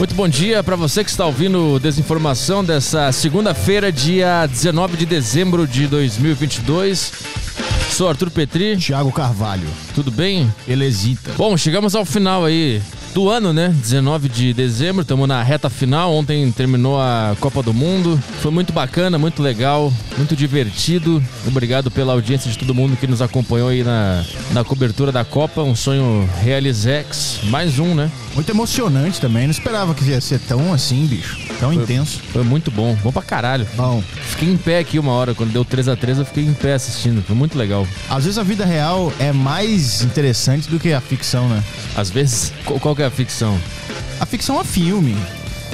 Muito bom dia para você que está ouvindo Desinformação dessa segunda-feira, dia 19 de dezembro de 2022. Sou Arthur Petri. Thiago Carvalho. Tudo bem? Belezita. Bom, chegamos ao final aí do ano, né? 19 de dezembro, estamos na reta final. Ontem terminou a Copa do Mundo. Foi muito bacana, muito legal, muito divertido. Obrigado pela audiência de todo mundo que nos acompanhou aí na, na cobertura da Copa. Um sonho realizex. Mais um, né? Muito emocionante também. Não esperava que ia ser tão assim, bicho. Tão foi, intenso. Foi muito bom. Bom pra caralho. Bom. Fiquei em pé aqui uma hora. Quando deu 3 a 3 eu fiquei em pé assistindo. Foi muito legal. Às vezes a vida real é mais interessante do que a ficção, né? Às vezes. Qual que é a ficção? A ficção é filme.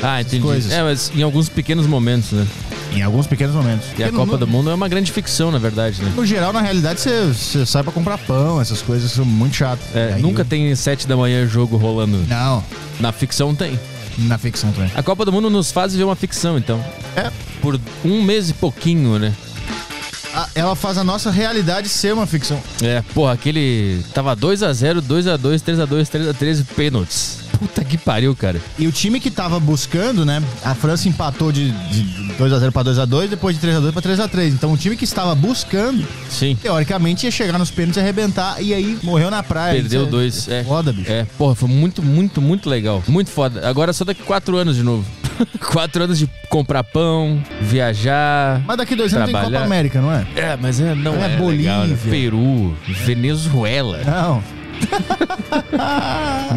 Ah, entendi. Coisas. É, mas em alguns pequenos momentos, né? Em alguns pequenos momentos. E Porque a no, Copa no, do Mundo é uma grande ficção, na verdade, né? No geral, na realidade, você sai pra comprar pão, essas coisas são é muito chato. É, aí, nunca eu... tem sete da manhã jogo rolando. Não. Na ficção tem. Na ficção também. A Copa do Mundo nos faz ver uma ficção, então. É. Por um mês e pouquinho, né? ela faz a nossa realidade ser uma ficção. É, porra, aquele. Tava 2x0, 2x2, 3x2, 3x3 pênaltis. Puta que pariu, cara. E o time que tava buscando, né? A França empatou de, de 2x0 para 2x2, depois de 3x2 para 3x3. Então o time que estava buscando, Sim. teoricamente, ia chegar nos pênaltis e arrebentar, e aí morreu na praia. Perdeu é, dois. É, foda, bicho. É, porra, foi muito, muito, muito legal. Muito foda. Agora só daqui 4 anos de novo. Quatro anos de comprar pão, viajar. Mas daqui dois trabalhar. anos tem Copa América, não é? É, mas é, não é, é Bolívia, legal, né? Peru, é. Venezuela. Não.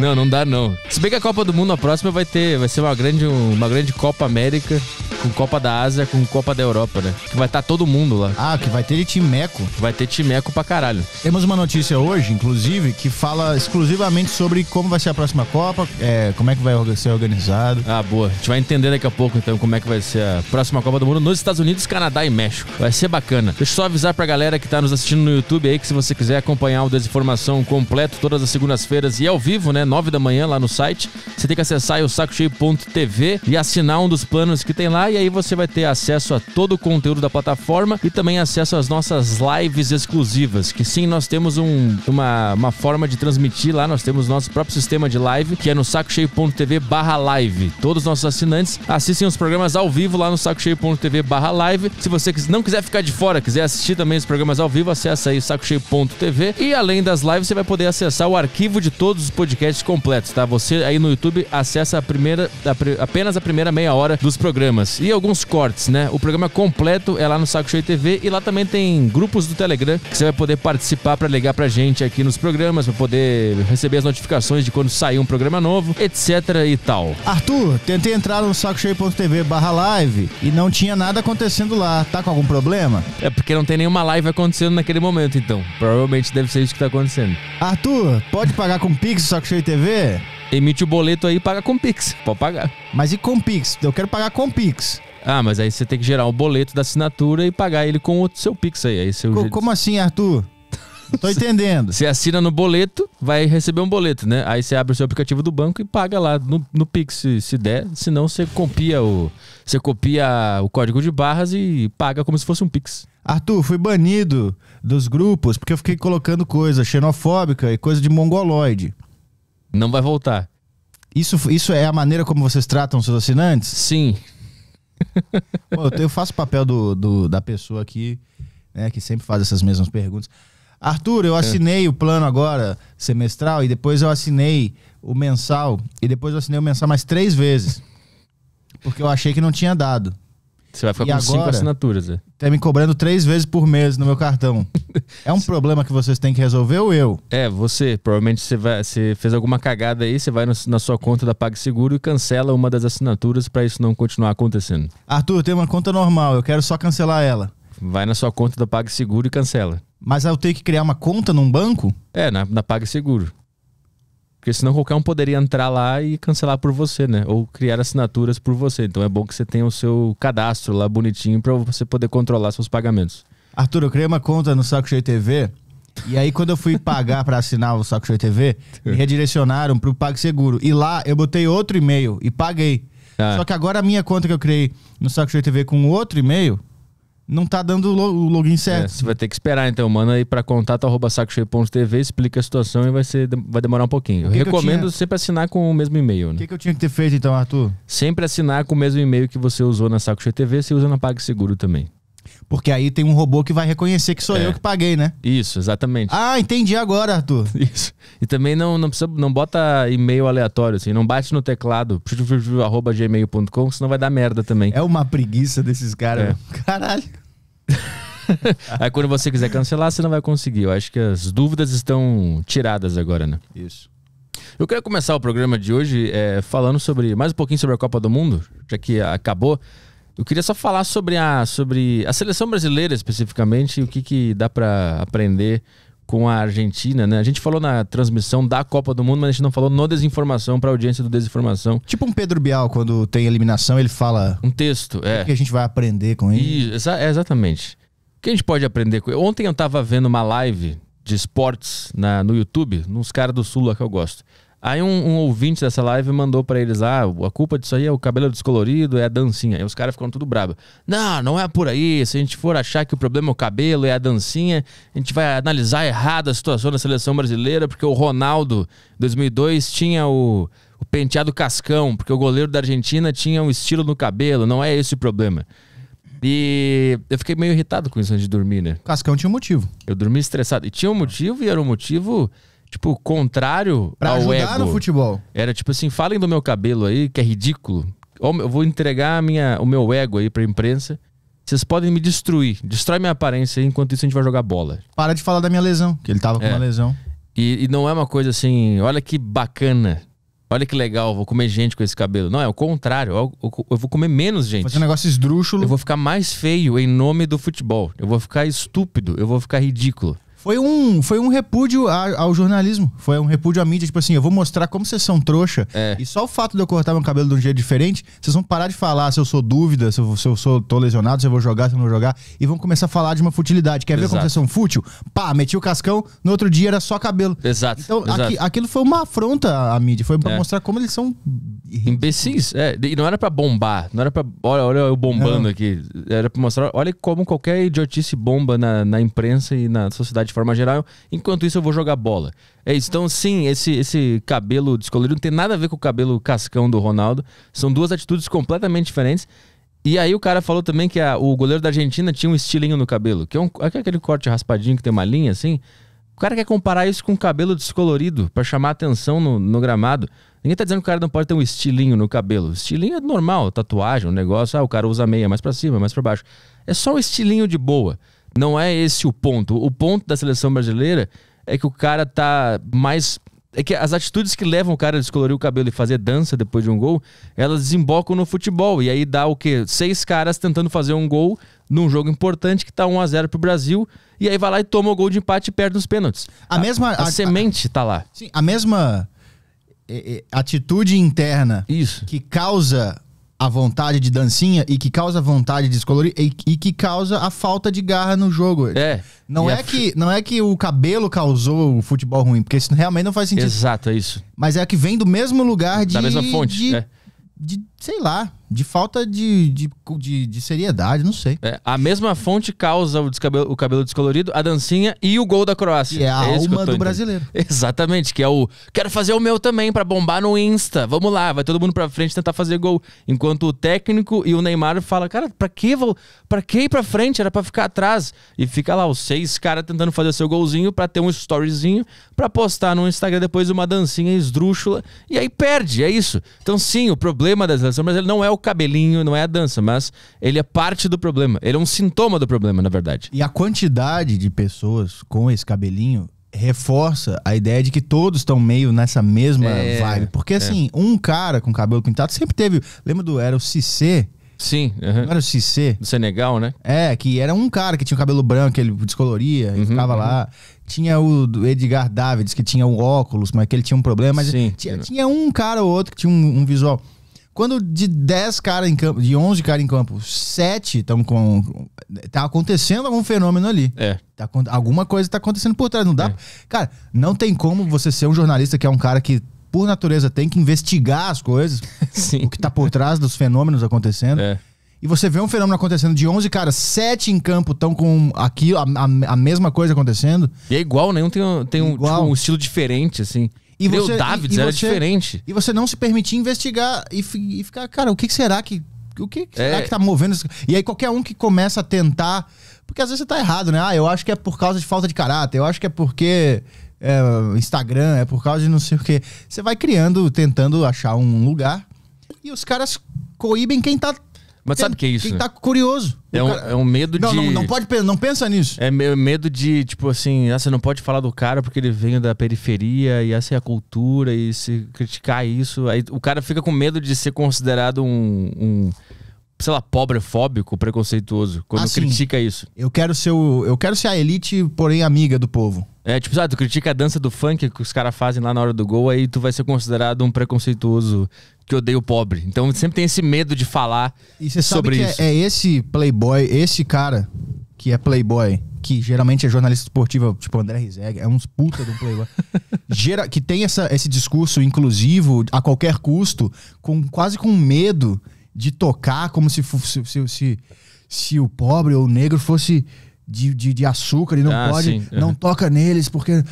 não, não dá não. Se bem que a Copa do Mundo a próxima vai ter, vai ser uma grande, uma grande Copa América com Copa da Ásia, com Copa da Europa, né? Que vai estar tá todo mundo lá. Ah, que vai ter timeco. Vai ter timeco pra caralho. Temos uma notícia hoje, inclusive, que fala exclusivamente sobre como vai ser a próxima Copa, é, como é que vai ser organizado. Ah, boa. A gente vai entender daqui a pouco, então, como é que vai ser a próxima Copa do Mundo nos Estados Unidos, Canadá e México. Vai ser bacana. Deixa eu só avisar pra galera que tá nos assistindo no YouTube aí que se você quiser acompanhar o Desinformação completo todas as segundas-feiras e ao vivo, né? 9 da manhã lá no site, você tem que acessar é o sacocheio.tv e assinar um dos planos que tem lá e aí você vai ter acesso a todo o conteúdo da plataforma e também acesso às nossas lives exclusivas, que sim, nós temos um, uma, uma forma de transmitir lá, nós temos nosso próprio sistema de live, que é no sacocheio.tv barra live. Todos os nossos assinantes assistem os programas ao vivo lá no sacocheio.tv barra live. Se você não quiser ficar de fora, quiser assistir também os programas ao vivo, acessa aí sacocheio.tv e além das lives você vai poder acessar o arquivo de todos os podcasts completos, tá? Você aí no YouTube acessa a primeira, a, apenas a primeira meia hora dos programas e alguns cortes, né? O programa é completo é lá no Saco Cheio TV e lá também tem grupos do Telegram que você vai poder participar para ligar pra gente aqui nos programas, para poder receber as notificações de quando sair um programa novo, etc e tal. Arthur, tentei entrar no sacocheio.tv barra live e não tinha nada acontecendo lá. Tá com algum problema? É porque não tem nenhuma live acontecendo naquele momento, então. Provavelmente deve ser isso que tá acontecendo. Arthur, pode pagar com Pix Saco Cheio TV? Emite o boleto aí e paga com Pix. Pode pagar. Mas e com Pix? Eu quero pagar com Pix. Ah, mas aí você tem que gerar o boleto da assinatura e pagar ele com o seu Pix aí. aí seu... Co como assim, Arthur? Tô entendendo. Você assina no boleto, vai receber um boleto, né? Aí você abre o seu aplicativo do banco e paga lá no, no Pix, se, se der. Senão você copia o. Você copia o código de barras e paga como se fosse um Pix. Arthur, fui banido dos grupos porque eu fiquei colocando coisa xenofóbica e coisa de mongoloide. Não vai voltar. Isso, isso é a maneira como vocês tratam seus assinantes? Sim. eu faço o papel do, do, da pessoa aqui, né, que sempre faz essas mesmas perguntas. Arthur, eu é. assinei é. o plano agora semestral e depois eu assinei o mensal e depois eu assinei o mensal mais três vezes. Porque eu achei que não tinha dado. Você vai ficar e com agora, cinco assinaturas, né? Tá me cobrando três vezes por mês no meu cartão. É um problema que vocês têm que resolver ou eu? É, você. Provavelmente você, vai, você fez alguma cagada aí, você vai no, na sua conta da PagSeguro e cancela uma das assinaturas para isso não continuar acontecendo. Arthur, eu tenho uma conta normal, eu quero só cancelar ela. Vai na sua conta da PagSeguro e cancela. Mas eu tenho que criar uma conta num banco? É, na, na PagSeguro. Porque senão qualquer um poderia entrar lá e cancelar por você, né? Ou criar assinaturas por você. Então é bom que você tenha o seu cadastro lá bonitinho para você poder controlar seus pagamentos. Arthur, eu criei uma conta no Saco Cheio TV. E aí, quando eu fui pagar para assinar o Saco Cheio TV, me redirecionaram pro PagSeguro. E lá eu botei outro e-mail e paguei. Ah. Só que agora a minha conta que eu criei no Saco Cheio TV com outro e-mail não tá dando o login é, certo. É, você vai ter que esperar, então. Manda aí para contato.sacocheio.tv, explica a situação e vai, ser, vai demorar um pouquinho. Que Recomendo tinha... sempre assinar com o mesmo e-mail. Né? O que, que, eu tinha que ter feito, então, Arthur? Sempre assinar com o mesmo e-mail que você usou na Saco TV, você usa na PagSeguro também. Porque aí tem um robô que vai reconhecer que sou é. eu que paguei, né? Isso, exatamente. Ah, entendi agora, Arthur. Isso. E também não, não precisa, não bota e-mail aleatório, assim, não bate no teclado, arroba gmail.com, senão vai dar merda também. É uma preguiça desses caras. É. Caralho. aí quando você quiser cancelar, você não vai conseguir. Eu acho que as dúvidas estão tiradas agora, né? Isso. Eu quero começar o programa de hoje é, falando sobre mais um pouquinho sobre a Copa do Mundo, já que acabou. Eu queria só falar sobre a, sobre a seleção brasileira especificamente e o que, que dá para aprender com a Argentina, né? A gente falou na transmissão da Copa do Mundo, mas a gente não falou no Desinformação para a audiência do Desinformação. Tipo um Pedro Bial, quando tem eliminação, ele fala. Um texto, é. O que a gente vai aprender com ele? exa é, exatamente. O que a gente pode aprender com ele? Ontem eu estava vendo uma live de esportes na, no YouTube, nos caras do Sul lá que eu gosto. Aí um, um, ouvinte dessa live mandou para eles: ah, a culpa disso aí é o cabelo descolorido, é a dancinha. Aí os caras ficaram tudo brabo. Não, não é por aí. Se a gente for achar que o problema é o cabelo, é a dancinha, a gente vai analisar errado a situação da seleção brasileira, porque o Ronaldo, 2002, tinha o, o penteado cascão, porque o goleiro da Argentina tinha um estilo no cabelo. Não é esse o problema. E eu fiquei meio irritado com isso antes de dormir, né? Cascão tinha um motivo. Eu dormi estressado. E tinha um motivo, e era um motivo tipo, contrário pra ao ajudar ego. no futebol. Era tipo assim, falem do meu cabelo aí, que é ridículo. Eu vou entregar minha, o meu ego aí pra imprensa. Vocês podem me destruir. Destrói minha aparência aí, enquanto isso a gente vai jogar bola. Para de falar da minha lesão, que ele tava com é. uma lesão. E, e, não é uma coisa assim, olha que bacana. Olha que legal, vou comer gente com esse cabelo. Não, é o contrário. Eu, eu, eu vou comer menos gente. Fazer um negócio esdrúxulo. Eu vou ficar mais feio em nome do futebol. Eu vou ficar estúpido. Eu vou ficar ridículo. Foi um, foi um repúdio ao jornalismo. Foi um repúdio à mídia. Tipo assim, eu vou mostrar como vocês são trouxa. É. E só o fato de eu cortar meu cabelo de um jeito diferente, vocês vão parar de falar se eu sou dúvida, se eu, se eu sou, tô lesionado, se eu vou jogar, se eu não vou jogar. E vão começar a falar de uma futilidade. Quer ver como vocês são fútil? Pá, meti o cascão, no outro dia era só cabelo. Exato. Então Exato. Aqui, aquilo foi uma afronta à mídia. Foi pra é. mostrar como eles são Imbecis, é. E não era pra bombar. Não era pra. Olha, olha eu bombando não. aqui. Era pra mostrar. Olha como qualquer idiotice bomba na, na imprensa e na sociedade de forma geral. Enquanto isso, eu vou jogar bola. É isso. Então, sim, esse, esse cabelo descolorido não tem nada a ver com o cabelo cascão do Ronaldo. São duas atitudes completamente diferentes. E aí o cara falou também que a, o goleiro da Argentina tinha um estilinho no cabelo, que é, um, é aquele corte raspadinho que tem uma linha assim. O cara quer comparar isso com o cabelo descolorido para chamar atenção no, no, gramado. Ninguém tá dizendo que o cara não pode ter um estilinho no cabelo. Estilinho é normal, tatuagem, um negócio. Ah, o cara usa meia mais para cima, mais para baixo. É só um estilinho de boa. Não é esse o ponto. O ponto da seleção brasileira é que o cara tá mais. É que as atitudes que levam o cara a descolorir o cabelo e fazer dança depois de um gol, elas desembocam no futebol. E aí dá o quê? Seis caras tentando fazer um gol num jogo importante que tá 1 a 0 pro Brasil. E aí vai lá e toma o gol de empate e perde nos pênaltis. A, a mesma. A, a semente a, tá lá. Sim, a mesma é, é, atitude interna Isso. que causa a vontade de dancinha e que causa a vontade de descolorir e, e, que causa a falta de garra no jogo. É. Não é, a... que, não é que o cabelo causou o futebol ruim, porque isso realmente não faz sentido. Exato, é isso. Mas é que vem do mesmo lugar de. Da mesma fonte. De, é. de sei lá, de falta de, de, de, de seriedade, não sei. É, a mesma fonte causa o, o, cabelo descolorido, a dancinha e o gol da Croácia. Que é a é alma do brasileiro. Exatamente, que é o quero fazer o meu também para bombar no Insta. Vamos lá, vai todo mundo para frente tentar fazer gol. Enquanto o técnico e o Neymar fala, cara, para que para que ir para frente? Era para ficar atrás. E fica lá os seis caras tentando fazer seu golzinho para ter um storyzinho para postar no Instagram depois uma dancinha esdrúxula e aí perde, é isso. Então sim, o problema das mas ele não é o cabelinho, não é a dança, mas ele é parte do problema. Ele é um sintoma do problema, na verdade. E a quantidade de pessoas com esse cabelinho reforça a ideia de que todos estão meio nessa mesma é, vibe. Porque, é. assim, um cara com cabelo pintado sempre teve. Lembra do. Era o CC. Sim. Uhum. era o CC. Do Senegal, né? É, que era um cara que tinha o cabelo branco, ele descoloria, ele uhum, ficava uhum. lá. Tinha o Edgar Davids, que tinha o óculos, mas que ele tinha um problema. Mas Sim, tinha, é. tinha um cara ou outro que tinha um, um visual. Quando de 10 caras em campo, de 11 caras em campo, 7 estão com. Tá acontecendo algum fenômeno ali. É. Tá, alguma coisa tá acontecendo por trás. Não dá. É. Cara, não tem como você ser um jornalista que é um cara que por natureza, tem que investigar as coisas, Sim. o que está por trás dos fenômenos acontecendo. É. E você vê um fenômeno acontecendo de 11 caras, 7 em campo estão com aquilo, a, a, a, mesma coisa acontecendo. E é igual, nenhum né? tem, um, tem um, tipo, um estilo diferente, assim. E Creu você, Davids e, e era você, diferente. E você não se permitia investigar e, e ficar, cara, o que será que. O que será é. que tá movendo? E aí qualquer um que começa a tentar. Porque às vezes você tá errado, né? Ah, eu acho que é por causa de falta de caráter, eu acho que é porque. É, Instagram, é por causa de não sei o que. Você vai criando, tentando achar um lugar. E os caras coíbem quem tá mas sabe o que é isso? Quem tá curioso. É um, cara... é um medo não, de. Não, não pode não pensa nisso. É medo de, tipo assim, ah, você não pode falar do cara porque ele vem da periferia e essa é a cultura e se criticar isso. Aí o cara fica com medo de ser considerado um, um sei lá, pobrefóbico, preconceituoso, quando assim, critica isso. Eu quero ser o, eu quero ser a elite, porém amiga do povo. É, tipo, sabe, tu critica a dança do funk que os caras fazem lá na hora do gol, aí tu vai ser considerado um preconceituoso que odeia o pobre. Então sempre tem esse medo de falar sobre é isso. É, é esse playboy, esse cara que é playboy, que geralmente é jornalista esportivo, tipo André Rizeg, é uns puta do playboy, Gera, que tem essa, esse discurso inclusivo a qualquer custo, com quase com medo de tocar como se, se, se, se, se o pobre ou o negro fosse de, de, de açúcar e não ah, pode, sim. não uhum. toca neles, porque...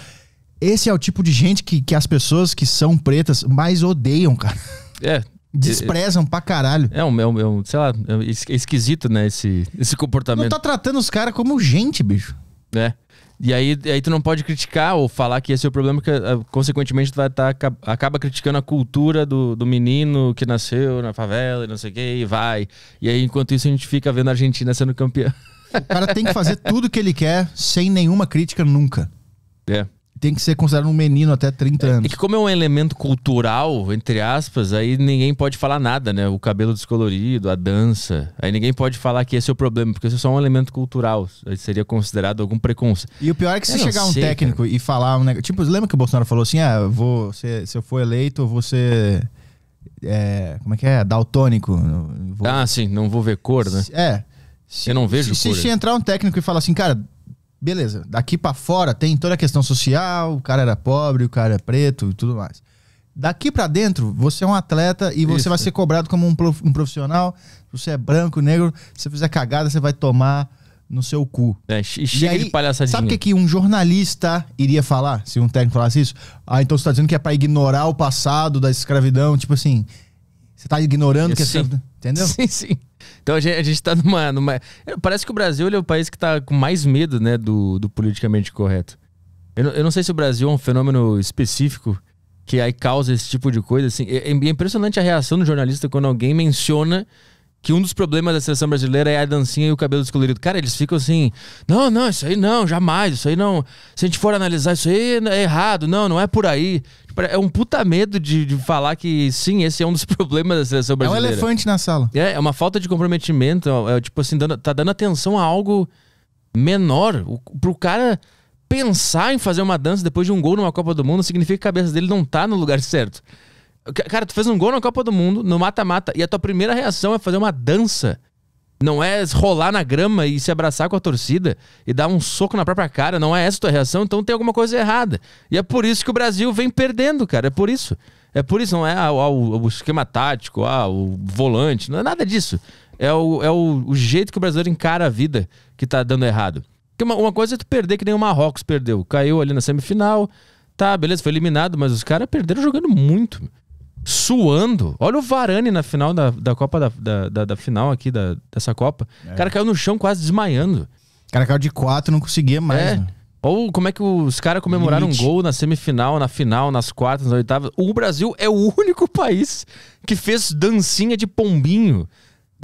Esse é o tipo de gente que, que as pessoas que são pretas mais odeiam, cara. É, Desprezam pra caralho. É um, é um, é sei lá, é, é esquisito, né, esse, esse comportamento. Não tá tratando os caras como gente, bicho. É. E aí, aí tu não pode criticar ou falar que esse é o problema, que ah, consequentemente tu vai tá, acaba criticando a cultura do, do menino que nasceu na favela e não sei o que, e vai. E aí, enquanto isso, a gente fica vendo a Argentina sendo campeã. O cara tem que fazer tudo que ele quer, sem nenhuma crítica nunca. É tem que ser considerado um menino até 30 é, anos. É que como é um elemento cultural, entre aspas, aí ninguém pode falar nada, né? O cabelo descolorido, a dança. Aí ninguém pode falar que esse é o problema, porque isso é só um elemento cultural. Aí seria considerado algum preconceito. E o pior é que se chegar sei, um técnico cara. e falar um negócio... Tipo, lembra que o Bolsonaro falou assim, ah, vou, se, se eu for eleito, eu vou ser... É, como é que é? Daltônico. Vou... Ah, sim. Não vou ver cor, né? É. Se, eu não vejo se, cor. Se, se entrar um técnico e falar assim, cara Beleza, daqui para fora tem toda a questão social, o cara era pobre, o cara é preto e tudo mais. Daqui para dentro, você é um atleta e você Isso. vai ser cobrado como um, prof, um profissional. Você é branco, negro, se você fizer cagada, você vai tomar no seu cu. É, chega aí, de palhaçadinha. Sabe o que, que um jornalista iria falar se um técnico falasse isso? Ah, então você tá dizendo que é para ignorar o passado da escravidão, tipo assim, você tá ignorando que é sim. é entendeu? Sim, sim. Então a gente, a gente tá numa, numa. Parece que o Brasil é o país que está com mais medo, né, do, do politicamente correto. Eu, eu não sei se o Brasil é um fenômeno específico que aí causa esse tipo de coisa. Assim, é, é impressionante a reação do jornalista quando alguém menciona que um dos problemas da seleção brasileira é a dancinha e o cabelo descolorido. Cara, eles ficam assim: não, não, isso aí não, jamais, isso aí não. Se a gente for analisar isso aí, é errado, não, não é por aí. Tipo, é um puta medo de, de falar que sim, esse é um dos problemas da seleção brasileira. É um elefante na sala. É, é uma falta de comprometimento, é, é, tipo assim, dando, tá dando atenção a algo menor. O, pro cara pensar em fazer uma dança depois de um gol numa Copa do Mundo significa que a cabeça dele não tá no lugar certo. Cara, tu fez um gol na Copa do Mundo, no mata-mata, e a tua primeira reação é fazer uma dança. Não é rolar na grama e se abraçar com a torcida e dar um soco na própria cara. Não é essa a tua reação, então tem alguma coisa errada. E é por isso que o Brasil vem perdendo, cara. É por isso. É por isso, não é ah, ah o, o, esquema tático, ah, o volante, não é nada disso. É o, é o, o jeito que o brasileiro encara a vida que tá dando errado. Porque uma, uma coisa é tu perder que nem o Marrocos perdeu. Caiu ali na semifinal, tá, beleza, foi eliminado, mas os caras perderam jogando muito suando. Olha o Varane na final da, da Copa da, da, da, da final aqui da, dessa Copa. É. O cara caiu no chão quase desmaiando. O cara caiu de quatro, não conseguia mais. É. Né? Ou como é que os caras comemoraram Limite. um gol na semifinal, na final, nas quartas, nas oitavas. O Brasil é o único país que fez dancinha de pombinho.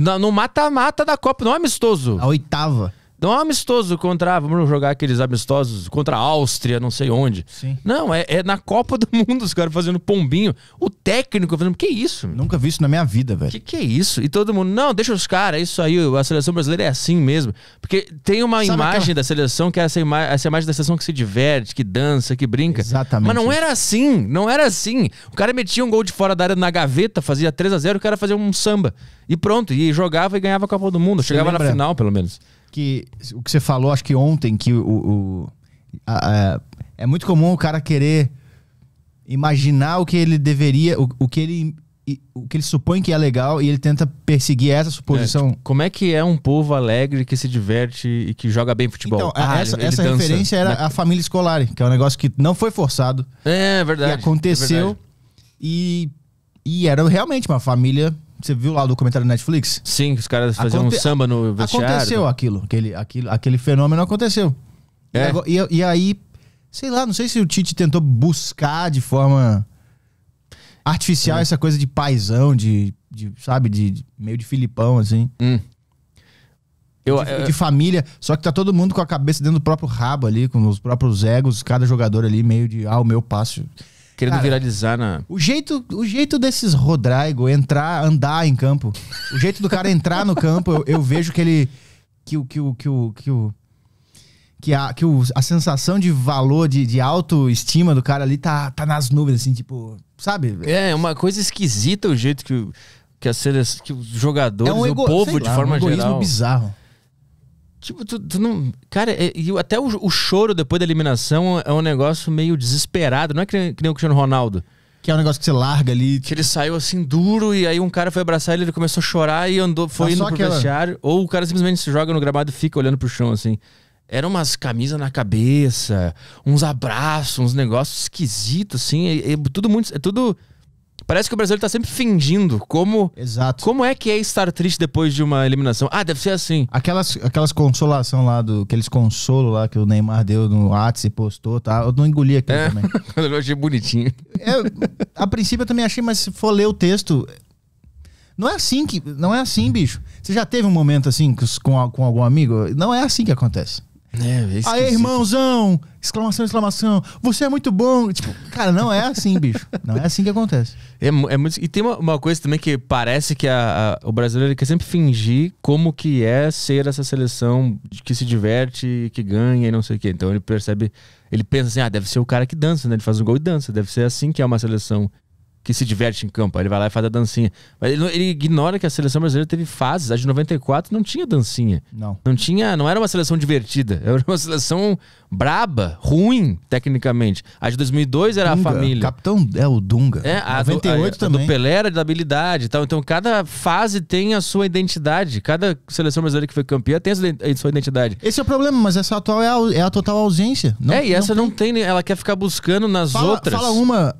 Na, no mata-mata da Copa, não é amistoso. A oitava. Então é um amistoso contra. Ah, vamos jogar aqueles amistosos contra a Áustria, não sei onde. Sim. Não, é, é na Copa do Mundo os caras fazendo pombinho. O técnico fazendo. Que isso? Meu? Nunca vi isso na minha vida, velho. Que que é isso? E todo mundo. Não, deixa os caras, é isso aí. A seleção brasileira é assim mesmo. Porque tem uma Sabe imagem aquela... da seleção que é essa, ima essa imagem da seleção que se diverte, que dança, que brinca. Exatamente. Mas não era assim. Não era assim. O cara metia um gol de fora da área na gaveta, fazia 3 a 0 o cara fazia um samba. E pronto. E jogava e ganhava a Copa do Mundo. Chegava na final, pelo menos que o que você falou, acho que ontem, que o, o a, a, é muito comum o cara querer imaginar o que ele deveria, o, o que ele o que ele supõe que é legal e ele tenta perseguir essa suposição. É, como é que é um povo alegre que se diverte e que joga bem futebol? Então, ah, essa, ele, essa ele referência era na... Né? a família escolar, que é um negócio que não foi forçado. É, verdade. Que aconteceu é verdade. e e era realmente uma família você viu lá o documentário da Netflix? Sim, os caras faziam Aconte... um samba no vestiário. Aconteceu tá? aquilo. Aquele, aquele, aquele fenômeno aconteceu. É. E, e aí, sei lá, não sei se o Tite tentou buscar de forma artificial é. essa coisa de paisão, de, de sabe, de, de, meio de filipão, assim. Hum. Eu, de, eu, de, família, só que tá todo mundo com a cabeça dentro do próprio rabo ali, com os próprios egos, cada jogador ali meio de, ah, o meu passo. Querendo Cara, viralizar na. O jeito, o jeito desses Rodrigo entrar, andar em campo. O jeito do cara entrar no campo, eu, eu vejo que ele. Que o. Que o. Que o. Que o. Que a, que o, a sensação de valor, de, de autoestima do cara ali tá, tá nas nuvens, assim, tipo. Sabe? É, é uma coisa esquisita o jeito que, que, a seleção, que os jogadores, é um ego, o povo, lá, de forma um geral. É um bizarro. Tipo, tu, tu não. Cara, é, e até o, o, choro depois da eliminação é um negócio meio desesperado. Não é que nem, que nem o Cristiano Ronaldo. Que é um negócio que você larga ali. Que ele saiu assim duro e aí um cara foi abraçar ele, ele começou a chorar e andou, foi ah, indo pro aquela... vestiário. Ou o cara simplesmente se joga no gramado e fica olhando pro chão assim. Eram umas camisas na cabeça, uns abraços, uns negócios esquisitos, assim. tudo muito. É tudo Parece que o brasileiro tá sempre fingindo como. Exato. Como é que é estar triste depois de uma eliminação? Ah, deve ser assim. Aquelas, aquelas consolação lá, do, aqueles consolo lá que o Neymar deu no WhatsApp e postou, tá? Eu não engoli aquilo é. também. eu achei bonitinho. a princípio eu também achei, mas se for ler o texto. Não é assim que. Não é assim, bicho. Você já teve um momento assim com, com algum amigo? Não é assim que acontece. É, irmãozão! Exclamação, exclamação. Você é muito bom. Tipo, cara, não é assim, bicho. Não é assim que acontece. É, é muito, e tem uma, uma, coisa também que parece que a, a, o brasileiro quer sempre fingir como que é ser essa seleção que se diverte, que ganha e não sei o quê. Então ele percebe, ele pensa assim, ah, deve ser o cara que dança, né? Ele faz um gol e dança. Deve ser assim que é uma seleção que se diverte em campo. Ele vai lá e faz a dancinha. Mas ele, ele, ignora que a seleção brasileira teve fases. A de 94 não tinha dancinha. Não. Não tinha. Não era uma seleção divertida. Era uma seleção braba, ruim, tecnicamente. A de 2002 era Dunga. a família. Capitão é o Dunga. É, a 98 do, a, também. A do Pelé era de habilidade e tal. Então cada fase tem a sua identidade. Cada seleção brasileira que foi campeã tem a sua identidade. Esse é o problema, mas essa atual é a, é a total ausência. Não, é, e essa não tem. não tem. Ela quer ficar buscando nas fala, outras. Fala uma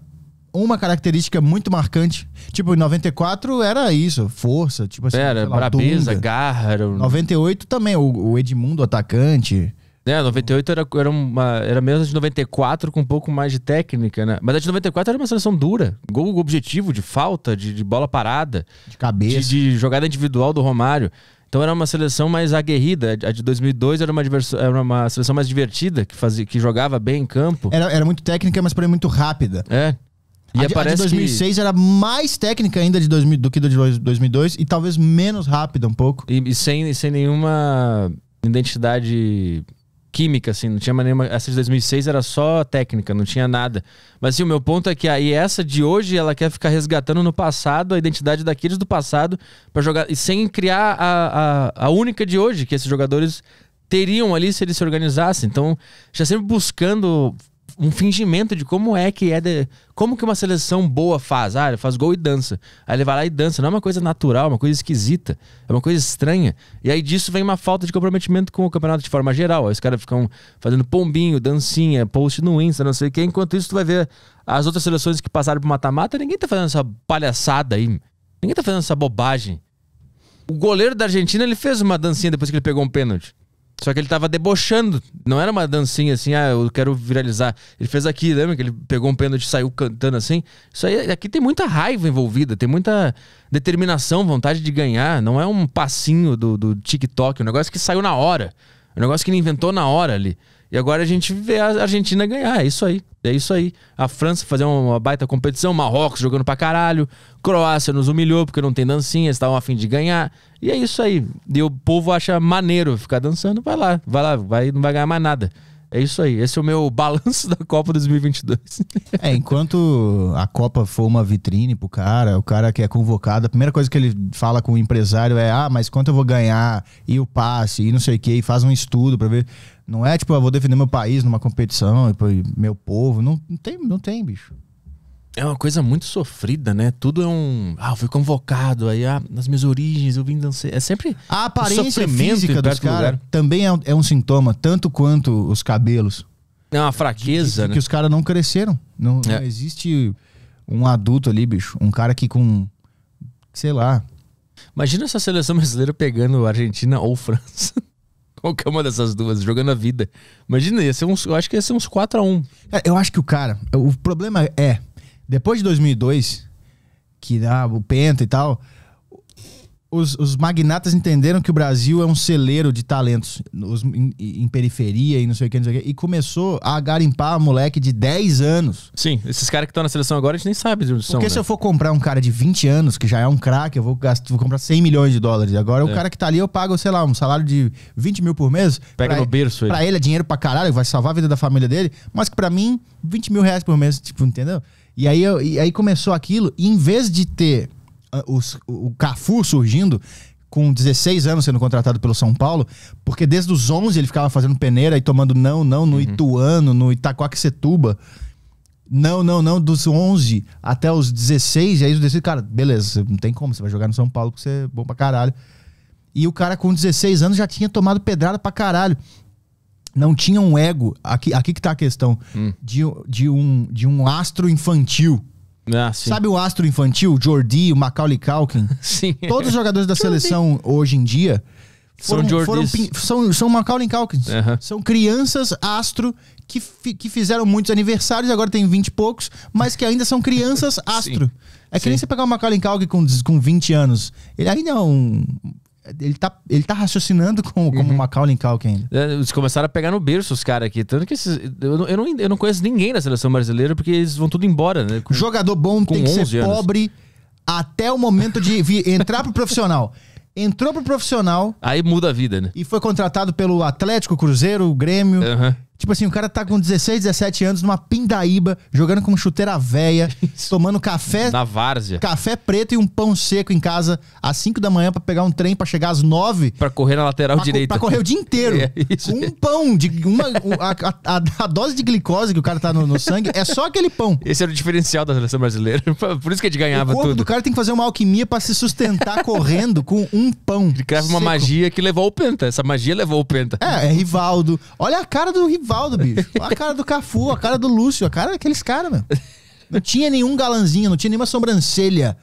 uma característica muito marcante. Tipo, em 94 era isso, força, tipo assim, era, lá, brabeza, garra. Era... 98 também, o, o Edmundo, atacante. É, 98 era, era, uma, era menos de 94 com um pouco mais de técnica, né? Mas a de 94 era uma seleção dura. Gol objetivo, de falta, de, de bola parada. De cabeça. De, de, jogada individual do Romário. Então era uma seleção mais aguerrida. A de 2002 era uma, era uma seleção mais divertida, que, fazia, que jogava bem em campo. Era, era muito técnica, mas porém muito rápida. É. E a, aparece de 2006 que... era mais técnica ainda de 2000, do que do de 2002 e talvez menos rápida um pouco. E, e sem, sem nenhuma identidade química, assim, não tinha nenhuma. Essa de 2006 era só técnica, não tinha nada. Mas assim, o meu ponto é que aí essa de hoje ela quer ficar resgatando no passado a identidade daqueles do passado para jogar e sem criar a, a, a única de hoje que esses jogadores teriam ali se eles se organizassem. Então, já sempre buscando um fingimento de como é que é. De, como que uma seleção boa faz? Ah, ele faz gol e dança. Aí ele vai lá e dança. Não é uma coisa natural, é uma coisa esquisita. É uma coisa estranha. E aí disso vem uma falta de comprometimento com o campeonato de forma geral. Aí os caras ficam fazendo pombinho, dancinha, post no Insta, não sei o quê. Enquanto isso, tu vai ver as outras seleções que passaram pro mata-mata. Ninguém tá fazendo essa palhaçada aí. Ninguém tá fazendo essa bobagem. O goleiro da Argentina, ele fez uma dancinha depois que ele pegou um pênalti. Só que ele tava debochando. Não era uma dancinha assim, ah, eu quero viralizar. Ele fez aqui, lembra que ele pegou um pênalti e saiu cantando assim? Isso aí, aqui tem muita raiva envolvida, tem muita determinação, vontade de ganhar. Não é um passinho do, do TikTok, é um negócio que saiu na hora. É um negócio que ele inventou na hora ali. E agora a gente vê a Argentina ganhar, é isso aí. É isso aí. A França fazer uma baita competição, Marrocos jogando pra caralho, Croácia nos humilhou porque não tem dancinha, eles estavam afim de ganhar. E é isso aí. E o povo acha maneiro ficar dançando, vai lá, vai lá, vai, não vai ganhar mais nada. É isso aí. Esse é o meu balanço da Copa 2022. É, enquanto a Copa for uma vitrine pro cara, o cara que é convocado, a primeira coisa que ele fala com o empresário é: ah, mas quanto eu vou ganhar? E o passe, e não sei o quê, e faz um estudo para ver. Não é tipo, eu ah, vou defender meu país numa competição, e meu povo. Não, não, tem, não tem, bicho. É uma coisa muito sofrida, né? Tudo é um. Ah, eu fui convocado, aí ah, nas minhas origens eu vim dançar. É sempre. A aparência física dos caras também é um, é um, sintoma, tanto quanto os cabelos. É uma fraqueza, né? Que os caras não cresceram. Não, é. não, existe um adulto ali, bicho. Um cara que com. Sei lá. Imagina essa seleção brasileira pegando Argentina ou França. Qualquer uma dessas duas, jogando a vida. Imagina, ia ser uns, eu acho que ia ser uns 4x1. É, eu acho que o cara. O problema é depois de 2002, que dá ah, o Penta e tal, os, os, magnatas entenderam que o Brasil é um celeiro de talentos nos em, em, periferia e não sei o que, não sei o que. E começou a garimpar moleque de 10 anos. Sim, esses caras que estão na seleção agora a gente nem sabe de onde Porque são. Porque né? se eu for comprar um cara de 20 anos, que já é um craque, eu vou, vou comprar 100 milhões de dólares. Agora é. o cara que tá ali, eu pago, sei lá, um salário de 20 mil por mês. Pega pra, no berço ele. Pra ele é dinheiro pra caralho, vai salvar a vida da família dele. Mas que pra mim, 20 mil reais por mês, tipo, entendeu? E aí, eu, e aí começou aquilo, e em vez de ter ah, os, o Cafu surgindo, com 16 anos sendo contratado pelo São Paulo, porque desde os 11 ele ficava fazendo peneira e tomando não, não no uhum. Ituano, no Itaquaquecetuba. Não, não, não, dos 11 até os 16, e aí os 16, cara, beleza, não tem como, você vai jogar no São Paulo porque você é bom pra caralho. E o cara com 16 anos já tinha tomado pedrada pra caralho não tinha um ego. Aqui, aqui que tá a questão. Hum. De, de, um, de um astro infantil. Ah, Sabe o astro infantil? Jordi, o Macaulay Culkin? Sim. Todos os jogadores da seleção hoje em dia foram, são, foram, são, são Macaulay Culkin. São crianças astro que, que fizeram muitos aniversários, agora tem 20 e poucos, mas que ainda são crianças astro. Sim. É que Sim. nem você pegar o Macaulay Culkin com, com 20 anos. Ele ainda é um ele tá, ele tá raciocinando com, uhum. como uhum. Macaulay Culkin ainda. É, eles começaram a pegar no berço os caras aqui. Tanto que esses, eu, não, eu, não, eu não conheço ninguém na seleção brasileira porque eles vão tudo embora, né? Com, Jogador bom tem que ser anos. pobre até o momento de vir, entrar pro profissional. Entrou pro profissional. Aí muda a vida, né? E foi contratado pelo Atlético, Cruzeiro, Grêmio. Uhum. Tipo assim, o cara tá com 16, 17 anos numa pindaíba, jogando com chuteira véia, tomando café. Na várzea. Café preto e um pão seco em casa às 5 da manhã para pegar um trem para chegar às 9. Para correr na lateral pra, direita. Pra correr o dia inteiro. É, isso, um pão, de uma, a, a, a, dose de glicose que o cara tá no, no, sangue é só aquele pão. Esse era o diferencial da seleção brasileira. Por isso que a gente ganhava o corpo tudo. O cara tem que fazer uma alquimia para se sustentar correndo com um pão. Ele criava uma magia que levou o Penta. Essa magia levou o Penta. É, é Rivaldo. Olha a cara do Rivaldo. Rivaldo, bicho. Olha a cara do Cafu, a cara do Lúcio, a cara daqueles caras, meu. Não tinha nenhum galanzinho, não tinha nenhuma sobrancelha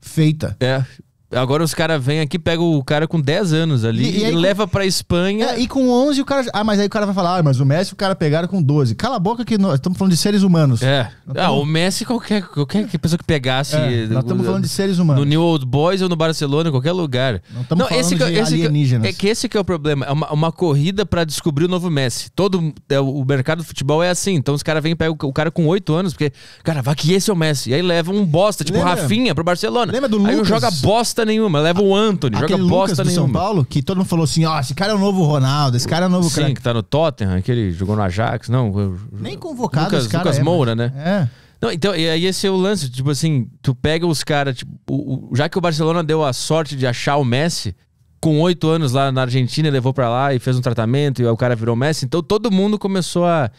feita. É, Agora os caras vêm aqui, pegam o cara com 10 anos ali e, e, leva pra Espanha. É, e com 11 o cara. Ah, mas aí o cara vai falar, ah, mas o Messi o cara pegaram com 12. Cala a boca que nós estamos falando de seres humanos. É. ah, o Messi, qualquer, qualquer pessoa que pegasse. É, nós estamos falando de seres humanos. No New Old Boys ou no Barcelona, em qualquer lugar. Não estamos falando esse que, de esse alienígenas. Que, é que esse que é o problema. É uma, uma corrida pra descobrir o novo Messi. Todo, é, o mercado do futebol é assim. Então os caras vêm e pegam o cara com 8 anos, porque, cara, vai que esse é o Messi. E aí leva um bosta, tipo Lembra? Rafinha pro Barcelona. Lembra do Lucas? Aí joga bosta bosta nenhuma. Leva o Anthony, joga Lucas bosta do nenhuma. São Paulo, que todo mundo falou assim: ó, ah, esse cara é o novo Ronaldo, esse cara é o novo Sim, que tá no Tottenham, aquele jogou no Ajax, não. Nem convocado Lucas, esse cara Lucas é, Moura, né? É. Não, então, e aí esse é o lance, tipo assim, tu pega os caras, tipo, o, o, já que o Barcelona deu a sorte de achar o Messi, com oito anos lá na Argentina, levou para lá e fez um tratamento, e o cara virou Messi, então todo mundo começou a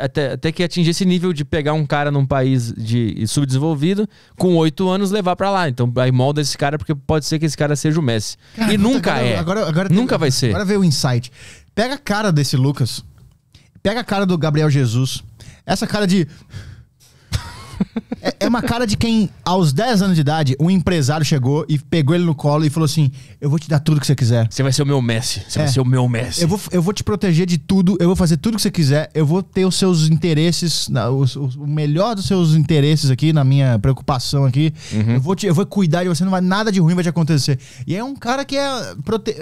até, até que atingir esse nível de pegar um cara num país de subdesenvolvido, com oito anos, levar para lá. Então aí molda esse cara, porque pode ser que esse cara seja o Messi. Cara, e nunca agora, é. Agora, agora nunca tem, vai ser. Agora veio o insight. Pega a cara desse Lucas. Pega a cara do Gabriel Jesus. Essa cara de é uma cara de quem, aos 10 anos de idade, um empresário chegou e pegou ele no colo e falou assim: Eu vou te dar tudo que você quiser. Você vai ser o meu Messi. Você é. vai ser o meu Messi. Eu vou, eu vou te proteger de tudo, eu vou fazer tudo que você quiser, eu vou ter os seus interesses, os, os, o melhor dos seus interesses aqui, na minha preocupação aqui. Uhum. Eu, vou te, eu vou cuidar de você, não vai, nada de ruim vai te acontecer. E é um cara que é. Prote...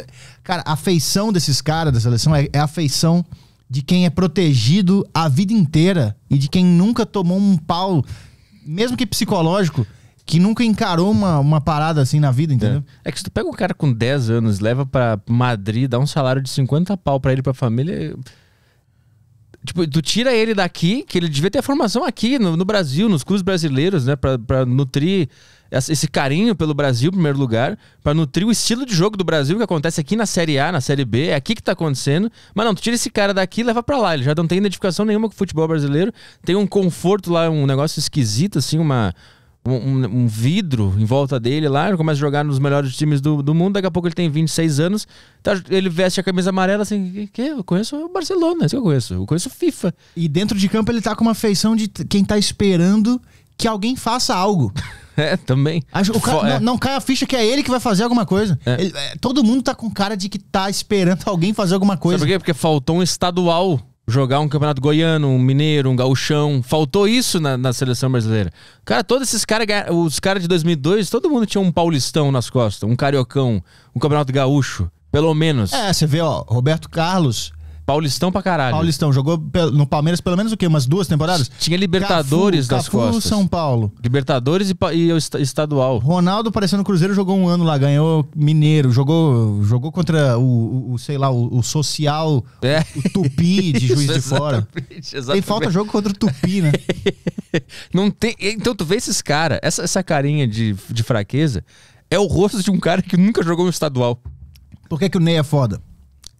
Cara, a afeição desses caras da seleção é, é a afeição de quem é protegido a vida inteira e de quem nunca tomou um pau mesmo que psicológico, que nunca encarou uma, uma parada assim na vida, entendeu? É. é que se tu pega um cara com 10 anos, leva para Madrid, dá um salário de 50 pau para ele, pra família. Tipo, tu tira ele daqui, que ele devia ter a formação aqui, no, no Brasil, nos clubes brasileiros, né? Pra, pra nutrir esse carinho pelo Brasil, em primeiro lugar, para nutrir o estilo de jogo do Brasil que acontece aqui na Série A, na Série B, é aqui que tá acontecendo. Mas não, tu tira esse cara daqui e leva para lá. Ele já não tem identificação nenhuma com o futebol brasileiro. Tem um conforto lá, um negócio esquisito, assim, uma. Um, um, vidro em volta dele lá, ele começa a jogar nos melhores times do, do mundo, daqui a pouco ele tem 26 anos, tá, ele veste a camisa amarela assim, que, eu conheço o Barcelona, é isso que eu conheço, eu conheço FIFA. E dentro de campo ele tá com uma feição de quem tá esperando que alguém faça algo. É, também. Acho, o cara, é. não, não, cai a ficha que é ele que vai fazer alguma coisa. É. Ele, é, todo mundo tá com cara de que tá esperando alguém fazer alguma coisa. Sabe por quê? Porque faltou um estadual jogar um campeonato goiano, um mineiro, um gauchão. Faltou isso na, na seleção brasileira. Cara, todos esses caras, os caras de 2002, todo mundo tinha um paulistão nas costas, um cariocão, um campeonato gaúcho. Pelo menos. É, você vê, ó, Roberto Carlos Paulistão pra caralho. Paulistão. Jogou no Palmeiras pelo menos o quê? Umas duas temporadas? Tinha Libertadores Cafu, das Cafu, costas. São Paulo. Libertadores e, e estadual. Ronaldo, parecendo Cruzeiro, jogou um ano lá, ganhou Mineiro, jogou, jogou contra o, o sei lá, o, o Social, é. o Tupi de Juiz Isso, de Fora. Exatamente, exatamente. Tem falta jogo contra o Tupi, né? Não tem, então tu vê esses caras, essa, essa carinha de, de fraqueza é o rosto de um cara que nunca jogou no estadual. Por que, que o Ney é foda?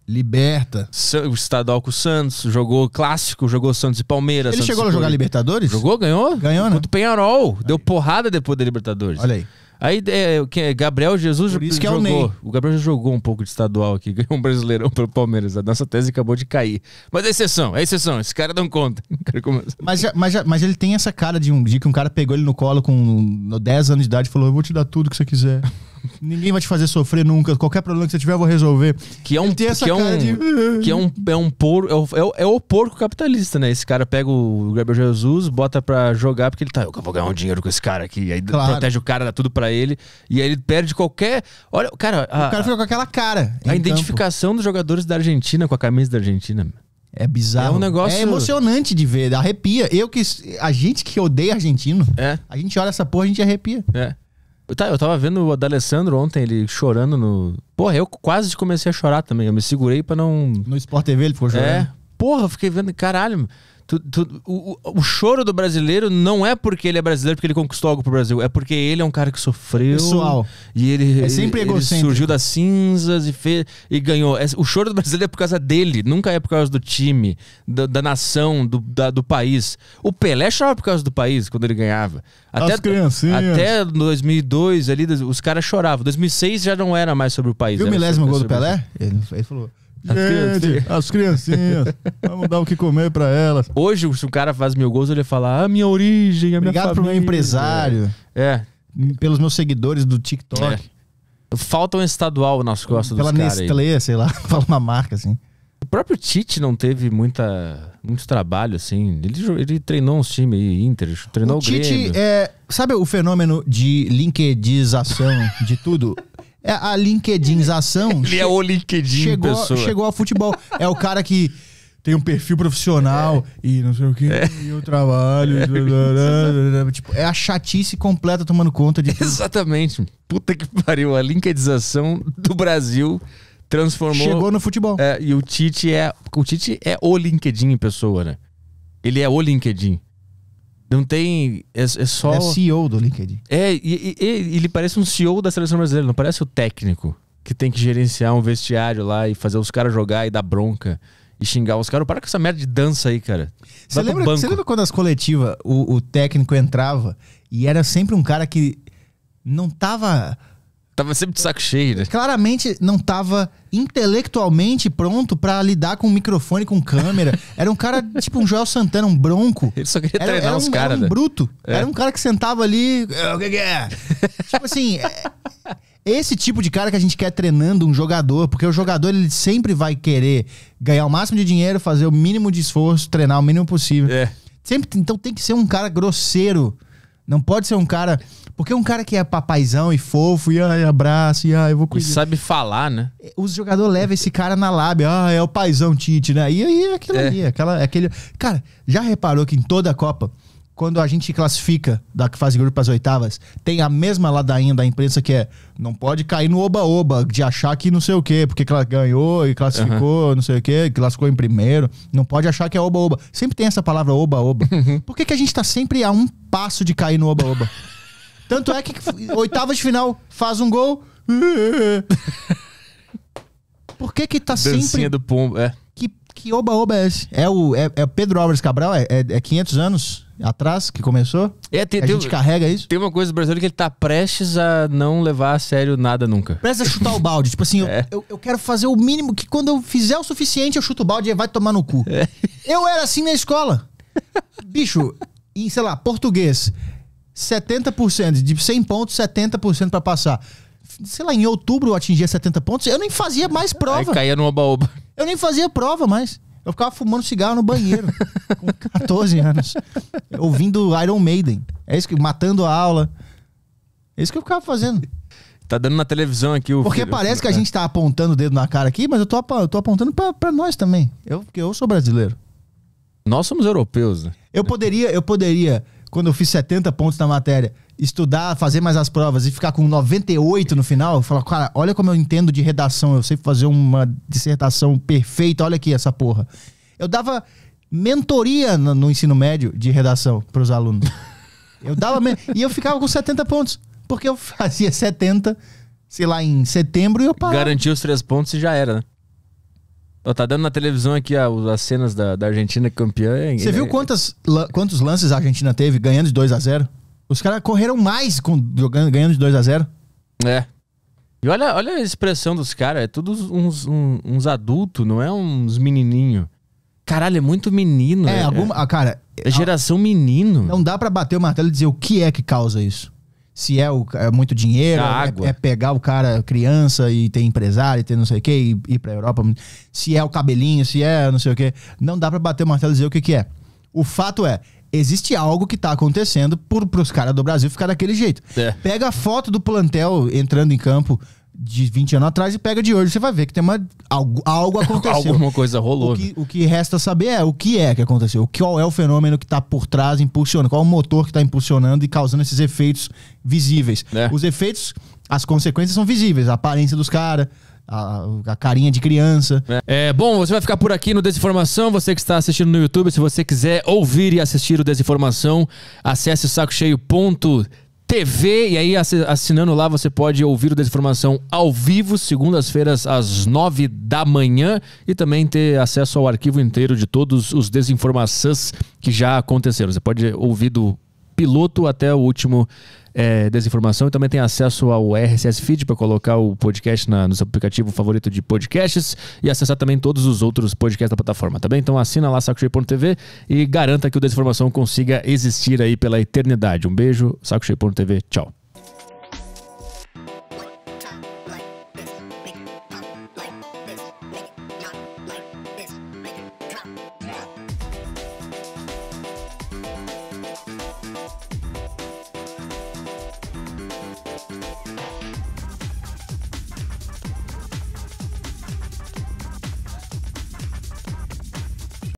Liberta. O estadual com o Santos, jogou clássico, jogou Santos e Palmeiras. Ele Santos chegou a jogar Libertadores? Jogou, ganhou? Ganhou, né? Contra o Penharol. Aí. Deu porrada depois da Libertadores. Olha aí. Aí é, é? Gabriel Jesus Por isso é jogou. o, o Gabriel já jogou um pouco de estadual aqui, ganhou um brasileirão pelo Palmeiras. A nossa tese acabou de cair. Mas é exceção, é exceção. Esse cara não conta. Mas, mas, mas ele tem essa cara de um dia que um cara pegou ele no colo com 10 anos de idade e falou: Eu vou te dar tudo que você quiser. Ninguém vai te fazer sofrer nunca. Qualquer problema que você tiver, eu vou resolver. Que é um. Que é um, de... Hum". que é um. É um porco. É é, é, o porco capitalista, né? Esse cara pega o Gabriel Jesus, bota pra jogar, porque ele tá. Eu vou ganhar um dinheiro com esse cara aqui. E aí claro. protege o cara, dá tudo pra ele. E aí ele perde qualquer. Olha, cara. A, o cara fica com aquela cara. A identificação campo. dos jogadores da Argentina com a camisa da Argentina. É bizarro. É um negócio. É emocionante de ver, arrepia. Eu que. A gente que odeia argentino, é. a gente olha essa porra, a gente arrepia. É. Tá, eu tava vendo o D'Alessandro ontem, ele chorando no. Porra, eu quase comecei a chorar também. Eu me segurei pra não. No Sport TV ele ficou é, chorando? É. Porra, fiquei vendo, caralho. Tu, tu, o, o, choro do brasileiro não é porque ele é brasileiro, porque ele conquistou algo pro Brasil. É porque ele é um cara que sofreu. Pessoal. E ele, é sempre ele, ele surgiu das cinzas e, fez, e ganhou. É, o choro do brasileiro é por causa dele, nunca é por causa do time, da, da nação, do, da, do país. O Pelé chorava por causa do país quando ele ganhava. Até, As criancinhas. Até 2002, ali, os caras choravam. 2006 já não era mais sobre o país. Viu o milésimo gol do Pelé? Ele, ele falou. Gente, as criancinhas, vamos dar o que comer para elas. Hoje, se o cara faz mil gols, ele fala: ah, minha origem, a minha Obrigado família. pro meu empresário. É. Pelos meus seguidores do TikTok. É. Falta um estadual nas costas Pela dos caras. Pela Nestlé, aí. sei lá, fala uma marca assim. O próprio Tite não teve muita, muito trabalho, assim. Ele, ele treinou uns times aí, Inter, treinou o, o Tite, Grêmio. É, sabe o fenômeno de linkedização de tudo? É a LinkedInização. Ele é o LinkedIn chegou, pessoa. Chegou ao futebol. é o cara que tem um perfil profissional é. e não sei o que, é. e o trabalho. É. Blá, blá, blá, tipo, é a chatice completa tomando conta de. Exatamente. Puta que pariu. A LinkedInização do Brasil transformou. Chegou no futebol. É, e o Tite é. O Tite é o LinkedIn pessoa, né? Ele é o LinkedIn. Não tem. É, é só. é CEO do LinkedIn. É, e, e, ele parece um CEO da seleção brasileira, não parece o técnico que tem que gerenciar um vestiário lá e fazer os caras jogar e dar bronca e xingar os caras. Para com essa merda de dança aí, cara. Você lembra, lembra quando as coletivas, o, o técnico entrava e era sempre um cara que não tava Tava sempre de saco cheio, né? Claramente não tava intelectualmente pronto para lidar com microfone, com câmera. Era um cara, tipo um Joel Santana, um bronco. Ele só queria era, treinar era os um, caras. Era um né? bruto. É. Era um cara que sentava ali. É, o que, que é? tipo assim. É, esse tipo de cara que a gente quer treinando um jogador, porque o jogador ele sempre vai querer ganhar o máximo de dinheiro, fazer o mínimo de esforço, treinar o mínimo possível. É. Sempre, então tem que ser um cara grosseiro não pode ser um cara. Porque um cara que é papaizão e fofo, e ai, abraço, e ai, eu vou cuidar. E sabe falar, né? Os jogadores levam esse cara na lábia, ah, é o paizão Tite, né? E aí aquilo é. ali, aquela, aquele. Cara, já reparou que em toda a Copa quando a gente classifica da fase de grupo para as oitavas, tem a mesma ladainha da imprensa que é não pode cair no oba-oba de achar que não sei o quê, porque ganhou e classificou, uhum. não sei o quê, classificou em primeiro. Não pode achar que é oba-oba. Sempre tem essa palavra oba-oba. Uhum. Por que, que a gente está sempre a um passo de cair no oba-oba? Tanto é que oitavas de final faz um gol. Por que que tá Dancinha sempre... do pombo, é que oba-oba é esse? É o é, é Pedro Álvares Cabral? É, é, 500 é anos atrás que começou? É, tem, a tem, gente carrega isso? Tem uma coisa do brasileiro que ele tá prestes a não levar a sério nada nunca. Prestes a chutar o balde. Tipo assim, é. eu, eu, quero fazer o mínimo que quando eu fizer o suficiente eu chuto o balde e vai tomar no cu. É. Eu era assim na escola. Bicho, sei lá, português, 70%, de 100 pontos, 70% para passar sei lá, em outubro eu atingia 70 pontos, eu nem fazia mais prova. Aí caía no oba-oba. Eu nem fazia prova mais. Eu ficava fumando cigarro no banheiro com 14 anos, ouvindo Iron Maiden. É isso que matando a aula. É isso que eu ficava fazendo. Tá dando na televisão aqui o Porque filho, parece que a gente tá apontando o dedo na cara aqui, mas eu tô, eu tô apontando para nós também. Eu, porque eu sou brasileiro. Nós somos europeus. Né? Eu poderia, eu poderia, quando eu fiz 70 pontos na matéria, estudar, fazer mais as provas e ficar com 98 no final, falar, cara, olha como eu entendo de redação, eu sei fazer uma dissertação perfeita, olha aqui essa porra. Eu dava mentoria no, no ensino médio de redação para os alunos. Eu dava e eu ficava com 70 pontos, porque eu fazia 70, sei lá, em setembro e eu parava. Garantiu os três pontos e já era, né? Ó, tá dando na televisão aqui as cenas da, da Argentina campeã. Você viu quantas, la, quantos lances a Argentina teve ganhando de 2 a 0 os caras correram mais com, ganhando de 2 a 0 É. E olha, olha a expressão dos caras. É todos uns, uns, uns adultos, não é uns menininho. Caralho, é muito menino. É, é alguma. Ah, cara. É geração menino. Não dá para bater o martelo e dizer o que é que causa isso. Se é, o, é muito dinheiro, é, é, pegar o cara criança e ter empresário, e ter não sei o quê, e ir pra Europa. Se é o cabelinho, se é não sei o quê. Não dá para bater o martelo e dizer o que, que é. O fato é, existe algo que tá acontecendo para os caras do Brasil ficar daquele jeito. É. Pega a foto do plantel entrando em campo de 20 anos atrás e pega de hoje, você vai ver que tem uma, algo, algo aconteceu. Alguma coisa rolou. O que, né? o que, resta saber é o que é que aconteceu, qual é o fenômeno que está por trás impulsionando, qual é o motor que está impulsionando e causando esses efeitos visíveis. É. Os efeitos, as consequências são visíveis, a aparência dos caras, a, a carinha de criança. É. é. bom, você vai ficar por aqui no Desinformação. Você que está assistindo no YouTube, se você quiser ouvir e assistir o Desinformação, acesse sacocheio.tv e aí assinando lá você pode ouvir o Desinformação ao vivo, segundas-feiras às nove da manhã e também ter acesso ao arquivo inteiro de todos os desinformações que já aconteceram. Você pode ouvir do piloto até o último é, desinformação e também tem acesso ao RSS Feed para colocar o podcast na, no seu aplicativo favorito de podcasts e acessar também todos os outros podcasts da plataforma, tá bem? Então assina lá sacocheio.tv e garanta que o Desinformação consiga existir aí pela eternidade. Um beijo, sacocheio.tv, tchau.